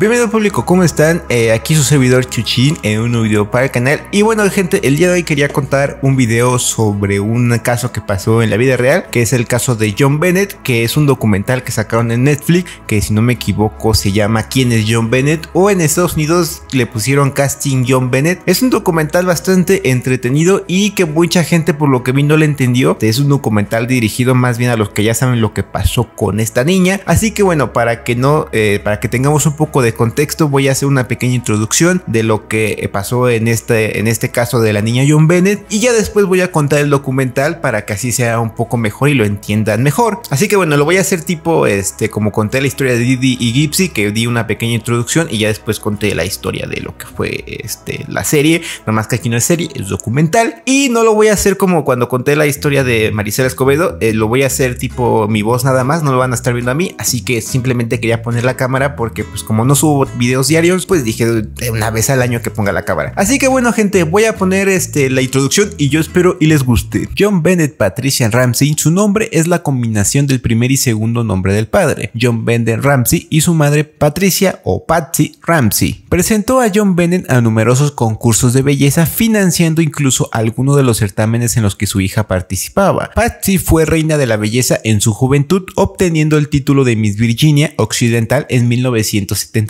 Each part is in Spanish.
Bienvenido público, ¿cómo están? Eh, aquí su servidor Chuchín en un nuevo video para el canal Y bueno gente, el día de hoy quería contar un video sobre un caso que pasó en la vida real Que es el caso de John Bennett, que es un documental que sacaron en Netflix Que si no me equivoco se llama ¿Quién es John Bennett? O en Estados Unidos le pusieron Casting John Bennett Es un documental bastante entretenido y que mucha gente por lo que vi no le entendió Es un documental dirigido más bien a los que ya saben lo que pasó con esta niña Así que bueno, para que no, eh, para que tengamos un poco de contexto voy a hacer una pequeña introducción de lo que eh, pasó en este, en este caso de la niña John Bennett y ya después voy a contar el documental para que así sea un poco mejor y lo entiendan mejor. Así que bueno, lo voy a hacer tipo este como conté la historia de Didi y Gipsy que di una pequeña introducción y ya después conté la historia de lo que fue este, la serie, nada más que aquí no es serie, es documental y no lo voy a hacer como cuando conté la historia de Marisela Escobedo, eh, lo voy a hacer tipo mi voz nada más, no lo van a estar viendo a mí, así que simplemente quería poner la cámara porque pues como no subo videos diarios, pues dije una vez al año que ponga la cámara. Así que bueno, gente, voy a poner este, la introducción y yo espero y les guste. John Bennett Patricia Ramsey, su nombre es la combinación del primer y segundo nombre del padre, John Bennett Ramsey y su madre Patricia o Patsy Ramsey. Presentó a John Bennett a numerosos concursos de belleza, financiando incluso algunos de los certámenes en los que su hija participaba. Patsy fue reina de la belleza en su juventud, obteniendo el título de Miss Virginia Occidental en 1970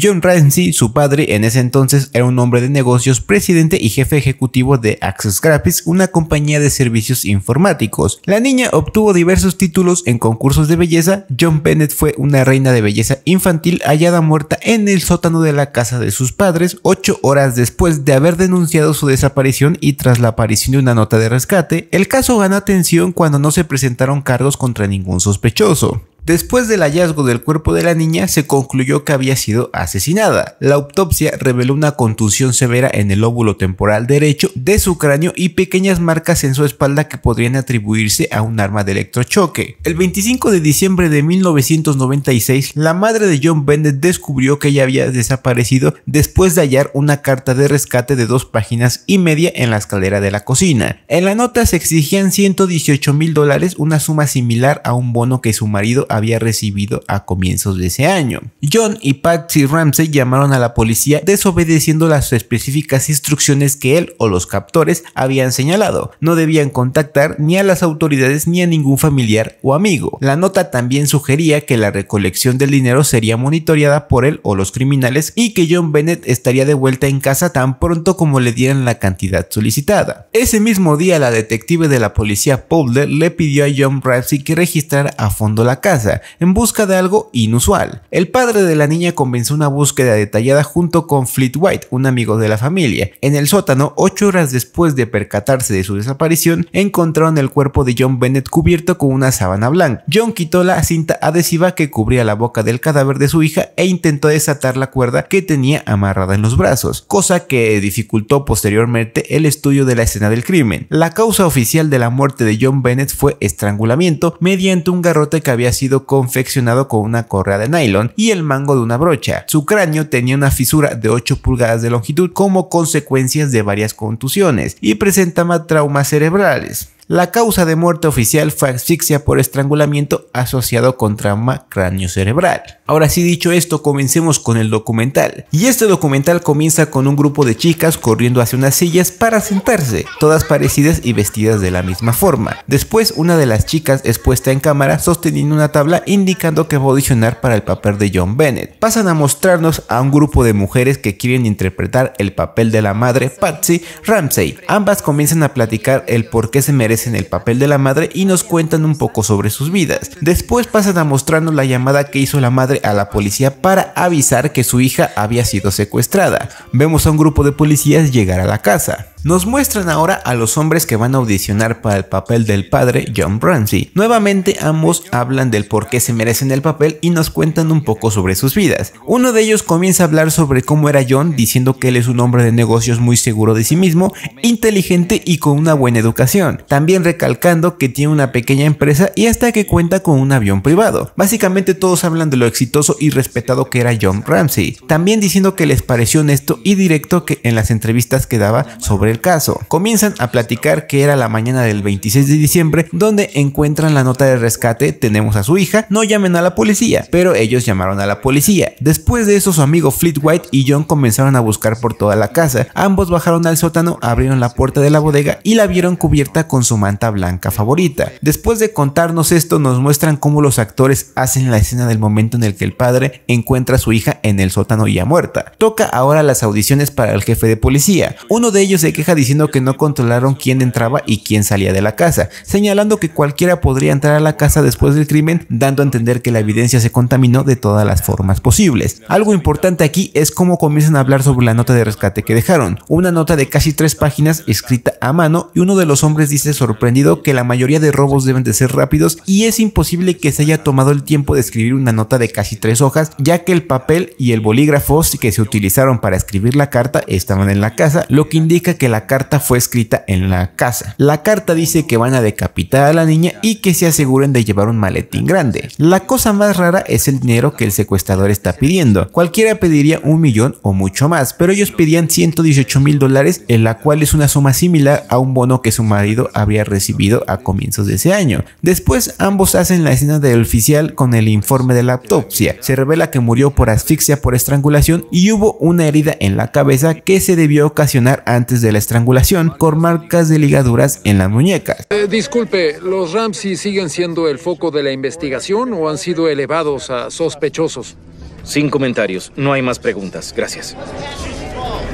John Ramsey, su padre, en ese entonces era un hombre de negocios, presidente y jefe ejecutivo de Access Graphics, una compañía de servicios informáticos. La niña obtuvo diversos títulos en concursos de belleza. John Bennett fue una reina de belleza infantil hallada muerta en el sótano de la casa de sus padres, ocho horas después de haber denunciado su desaparición y tras la aparición de una nota de rescate. El caso gana atención cuando no se presentaron cargos contra ningún sospechoso. Después del hallazgo del cuerpo de la niña, se concluyó que había sido asesinada. La autopsia reveló una contusión severa en el óvulo temporal derecho de su cráneo y pequeñas marcas en su espalda que podrían atribuirse a un arma de electrochoque. El 25 de diciembre de 1996, la madre de John Bennett descubrió que ella había desaparecido después de hallar una carta de rescate de dos páginas y media en la escalera de la cocina. En la nota se exigían 118 mil dólares, una suma similar a un bono que su marido había recibido a comienzos de ese año. John y Patsy Ramsey llamaron a la policía desobedeciendo las específicas instrucciones que él o los captores habían señalado. No debían contactar ni a las autoridades ni a ningún familiar o amigo. La nota también sugería que la recolección del dinero sería monitoreada por él o los criminales y que John Bennett estaría de vuelta en casa tan pronto como le dieran la cantidad solicitada. Ese mismo día la detective de la policía Powder, le pidió a John Ramsey que registrara a fondo la casa en busca de algo inusual. El padre de la niña comenzó una búsqueda detallada junto con Fleet White, un amigo de la familia. En el sótano, ocho horas después de percatarse de su desaparición, encontraron el cuerpo de John Bennett cubierto con una sábana blanca. John quitó la cinta adhesiva que cubría la boca del cadáver de su hija e intentó desatar la cuerda que tenía amarrada en los brazos, cosa que dificultó posteriormente el estudio de la escena del crimen. La causa oficial de la muerte de John Bennett fue estrangulamiento mediante un garrote que había sido confeccionado con una correa de nylon y el mango de una brocha. Su cráneo tenía una fisura de 8 pulgadas de longitud como consecuencias de varias contusiones y presentaba traumas cerebrales. La causa de muerte oficial fue asfixia por estrangulamiento asociado con trauma cráneo cerebral. Ahora sí dicho esto, comencemos con el documental. Y este documental comienza con un grupo de chicas corriendo hacia unas sillas para sentarse, todas parecidas y vestidas de la misma forma. Después, una de las chicas es puesta en cámara sosteniendo una tabla indicando que va a audicionar para el papel de John Bennett. Pasan a mostrarnos a un grupo de mujeres que quieren interpretar el papel de la madre Patsy Ramsey. Ambas comienzan a platicar el por qué se merece en el papel de la madre y nos cuentan un poco sobre sus vidas. Después pasan a mostrarnos la llamada que hizo la madre a la policía para avisar que su hija había sido secuestrada. Vemos a un grupo de policías llegar a la casa. Nos muestran ahora a los hombres que van a audicionar para el papel del padre John Ramsey. Nuevamente ambos hablan del por qué se merecen el papel y nos cuentan un poco sobre sus vidas. Uno de ellos comienza a hablar sobre cómo era John diciendo que él es un hombre de negocios muy seguro de sí mismo, inteligente y con una buena educación. También recalcando que tiene una pequeña empresa y hasta que cuenta con un avión privado. Básicamente todos hablan de lo exitoso y respetado que era John Ramsey. También diciendo que les pareció honesto y directo que en las entrevistas que daba sobre el caso. Comienzan a platicar que era la mañana del 26 de diciembre donde encuentran la nota de rescate, tenemos a su hija, no llamen a la policía, pero ellos llamaron a la policía. Después de eso su amigo Fleet White y John comenzaron a buscar por toda la casa. Ambos bajaron al sótano, abrieron la puerta de la bodega y la vieron cubierta con su manta blanca favorita. Después de contarnos esto nos muestran cómo los actores hacen la escena del momento en el que el padre encuentra a su hija en el sótano ya muerta. Toca ahora las audiciones para el jefe de policía. Uno de ellos es que diciendo que no controlaron quién entraba y quién salía de la casa, señalando que cualquiera podría entrar a la casa después del crimen, dando a entender que la evidencia se contaminó de todas las formas posibles. Algo importante aquí es cómo comienzan a hablar sobre la nota de rescate que dejaron, una nota de casi tres páginas escrita a mano y uno de los hombres dice sorprendido que la mayoría de robos deben de ser rápidos y es imposible que se haya tomado el tiempo de escribir una nota de casi tres hojas, ya que el papel y el bolígrafo que se utilizaron para escribir la carta estaban en la casa, lo que indica que la carta fue escrita en la casa. La carta dice que van a decapitar a la niña y que se aseguren de llevar un maletín grande. La cosa más rara es el dinero que el secuestrador está pidiendo. Cualquiera pediría un millón o mucho más, pero ellos pedían 118 mil dólares, en la cual es una suma similar a un bono que su marido había recibido a comienzos de ese año. Después ambos hacen la escena del oficial con el informe de la autopsia. Se revela que murió por asfixia por estrangulación y hubo una herida en la cabeza que se debió ocasionar antes de la estrangulación con marcas de ligaduras en las muñecas. Eh, disculpe, ¿los Ramsey siguen siendo el foco de la investigación o han sido elevados a sospechosos? Sin comentarios, no hay más preguntas. Gracias.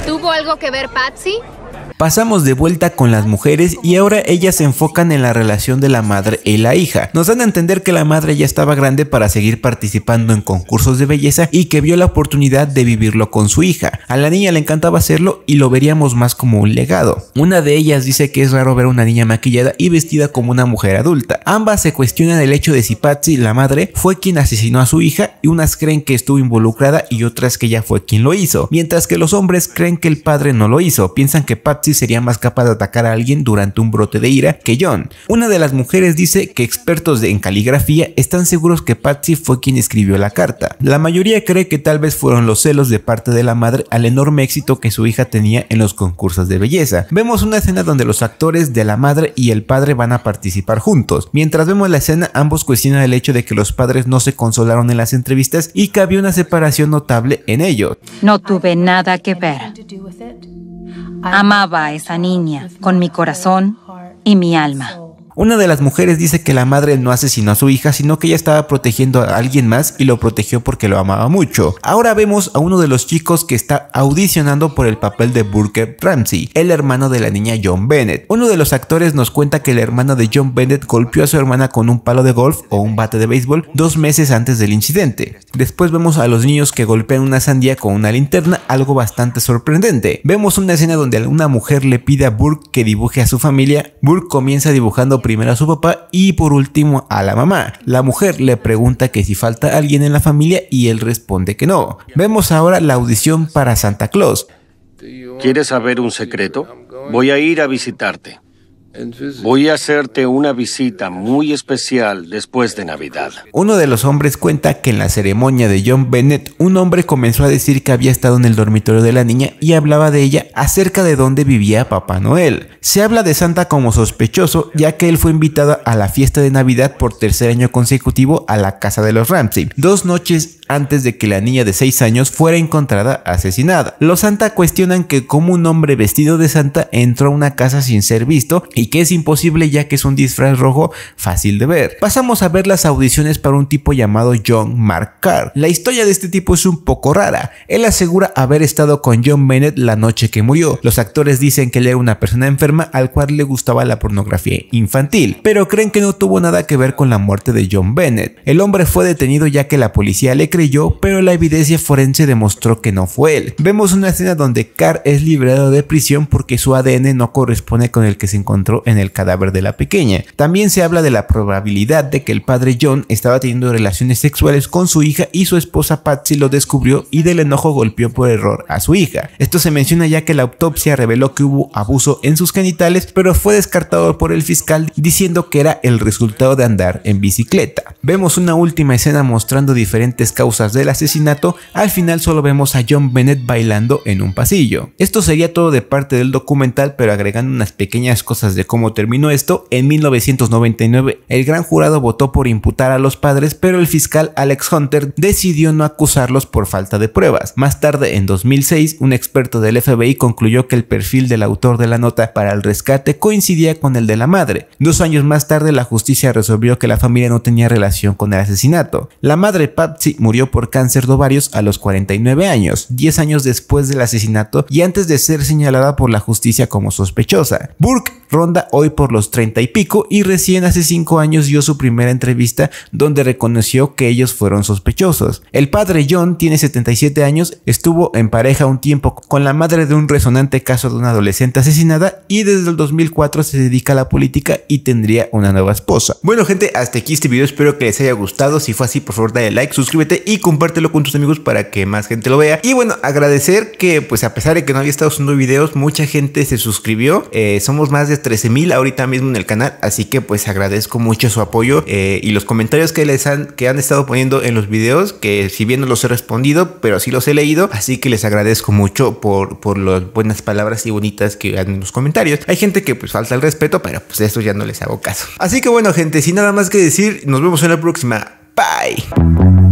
¿Tuvo algo que ver Patsy? Pasamos de vuelta con las mujeres y ahora ellas se enfocan en la relación de la madre y la hija. Nos dan a entender que la madre ya estaba grande para seguir participando en concursos de belleza y que vio la oportunidad de vivirlo con su hija. A la niña le encantaba hacerlo y lo veríamos más como un legado. Una de ellas dice que es raro ver a una niña maquillada y vestida como una mujer adulta. Ambas se cuestionan el hecho de si Patsy, la madre, fue quien asesinó a su hija y unas creen que estuvo involucrada y otras que ella fue quien lo hizo, mientras que los hombres creen que el padre no lo hizo, piensan que Patsy Patsy sería más capaz de atacar a alguien durante un brote de ira que John. Una de las mujeres dice que expertos en caligrafía están seguros que Patsy fue quien escribió la carta. La mayoría cree que tal vez fueron los celos de parte de la madre al enorme éxito que su hija tenía en los concursos de belleza. Vemos una escena donde los actores de la madre y el padre van a participar juntos. Mientras vemos la escena, ambos cuestionan el hecho de que los padres no se consolaron en las entrevistas y que había una separación notable en ellos. No tuve nada que ver. Amaba a esa niña con mi corazón y mi alma. Una de las mujeres dice que la madre no asesinó a su hija, sino que ella estaba protegiendo a alguien más y lo protegió porque lo amaba mucho. Ahora vemos a uno de los chicos que está audicionando por el papel de Burke Ramsey, el hermano de la niña John Bennett. Uno de los actores nos cuenta que el hermano de John Bennett golpeó a su hermana con un palo de golf o un bate de béisbol dos meses antes del incidente. Después vemos a los niños que golpean una sandía con una linterna, algo bastante sorprendente. Vemos una escena donde alguna mujer le pide a Burke que dibuje a su familia. Burke comienza dibujando primero a su papá y por último a la mamá. La mujer le pregunta que si falta alguien en la familia y él responde que no. Vemos ahora la audición para Santa Claus. ¿Quieres saber un secreto? Voy a ir a visitarte. Voy a hacerte una visita muy especial después de Navidad. Uno de los hombres cuenta que en la ceremonia de John Bennett, un hombre comenzó a decir que había estado en el dormitorio de la niña y hablaba de ella acerca de dónde vivía Papá Noel. Se habla de Santa como sospechoso, ya que él fue invitado a la fiesta de Navidad por tercer año consecutivo a la casa de los Ramsey, dos noches antes de que la niña de 6 años fuera encontrada asesinada. Los Santa cuestionan que cómo un hombre vestido de Santa entró a una casa sin ser visto y que es imposible ya que es un disfraz rojo fácil de ver. Pasamos a ver las audiciones para un tipo llamado John Mark Carr. La historia de este tipo es un poco rara. Él asegura haber estado con John Bennett la noche que murió. Los actores dicen que él era una persona enferma al cual le gustaba la pornografía infantil, pero creen que no tuvo nada que ver con la muerte de John Bennett. El hombre fue detenido ya que la policía le creyó, pero la evidencia forense demostró que no fue él. Vemos una escena donde Carr es liberado de prisión porque su ADN no corresponde con el que se encontraba en el cadáver de la pequeña. También se habla de la probabilidad de que el padre John estaba teniendo relaciones sexuales con su hija y su esposa Patsy lo descubrió y del enojo golpeó por error a su hija. Esto se menciona ya que la autopsia reveló que hubo abuso en sus genitales, pero fue descartado por el fiscal diciendo que era el resultado de andar en bicicleta. Vemos una última escena mostrando diferentes causas del asesinato, al final solo vemos a John Bennett bailando en un pasillo. Esto sería todo de parte del documental, pero agregando unas pequeñas cosas de cómo terminó esto, en 1999 el gran jurado votó por imputar a los padres, pero el fiscal Alex Hunter decidió no acusarlos por falta de pruebas. Más tarde, en 2006, un experto del FBI concluyó que el perfil del autor de la nota para el rescate coincidía con el de la madre. Dos años más tarde, la justicia resolvió que la familia no tenía relación con el asesinato. La madre Patsy murió por cáncer de ovarios a los 49 años, 10 años después del asesinato y antes de ser señalada por la justicia como sospechosa. Burke Ron hoy por los 30 y pico, y recién hace 5 años dio su primera entrevista donde reconoció que ellos fueron sospechosos. El padre John tiene 77 años, estuvo en pareja un tiempo con la madre de un resonante caso de una adolescente asesinada y desde el 2004 se dedica a la política y tendría una nueva esposa. Bueno gente, hasta aquí este video, espero que les haya gustado, si fue así por favor dale like, suscríbete y compártelo con tus amigos para que más gente lo vea. Y bueno, agradecer que pues a pesar de que no había estado haciendo videos, mucha gente se suscribió, eh, somos más de 300 mil ahorita mismo en el canal, así que pues agradezco mucho su apoyo eh, y los comentarios que les han, que han estado poniendo en los videos, que si bien no los he respondido, pero sí los he leído, así que les agradezco mucho por, por las buenas palabras y bonitas que dan en los comentarios. Hay gente que pues falta el respeto, pero pues esto ya no les hago caso. Así que bueno gente, sin nada más que decir, nos vemos en la próxima. Bye.